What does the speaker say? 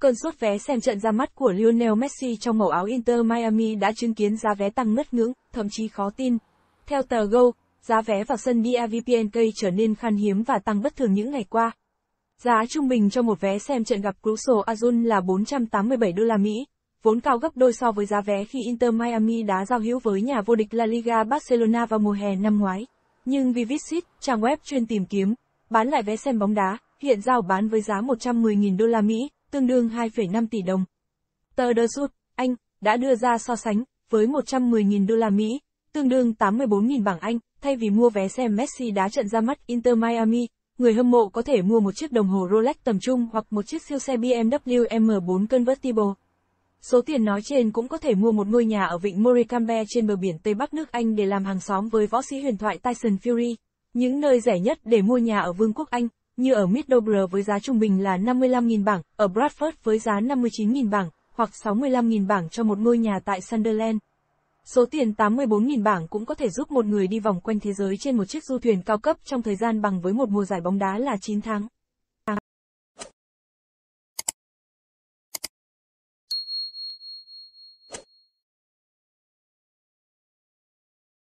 Cơn sốt vé xem trận ra mắt của Lionel Messi trong màu áo Inter Miami đã chứng kiến giá vé tăng ngất ngưỡng, thậm chí khó tin. Theo tờ Go, giá vé vào sân BAVPNK trở nên khan hiếm và tăng bất thường những ngày qua. Giá trung bình cho một vé xem trận gặp Crusoe Azul là 487 đô la Mỹ, vốn cao gấp đôi so với giá vé khi Inter Miami đã giao hữu với nhà vô địch La Liga Barcelona vào mùa hè năm ngoái. Nhưng Vivisit, trang web chuyên tìm kiếm, bán lại vé xem bóng đá, hiện giao bán với giá 110.000 đô la Mỹ tương đương 2,5 tỷ đồng. Tờ The Sun, Anh, đã đưa ra so sánh, với 110.000 đô la Mỹ, tương đương 84.000 bảng Anh, thay vì mua vé xem Messi đá trận ra mắt Inter Miami, người hâm mộ có thể mua một chiếc đồng hồ Rolex tầm trung hoặc một chiếc siêu xe BMW M4 Convertible. Số tiền nói trên cũng có thể mua một ngôi nhà ở vịnh Morecambe trên bờ biển Tây Bắc nước Anh để làm hàng xóm với võ sĩ huyền thoại Tyson Fury. Những nơi rẻ nhất để mua nhà ở Vương quốc Anh, như ở Middlesbrough với giá trung bình là 55.000 bảng, ở Bradford với giá 59.000 bảng, hoặc 65.000 bảng cho một ngôi nhà tại Sunderland. Số tiền 84.000 bảng cũng có thể giúp một người đi vòng quanh thế giới trên một chiếc du thuyền cao cấp trong thời gian bằng với một mùa giải bóng đá là 9 tháng.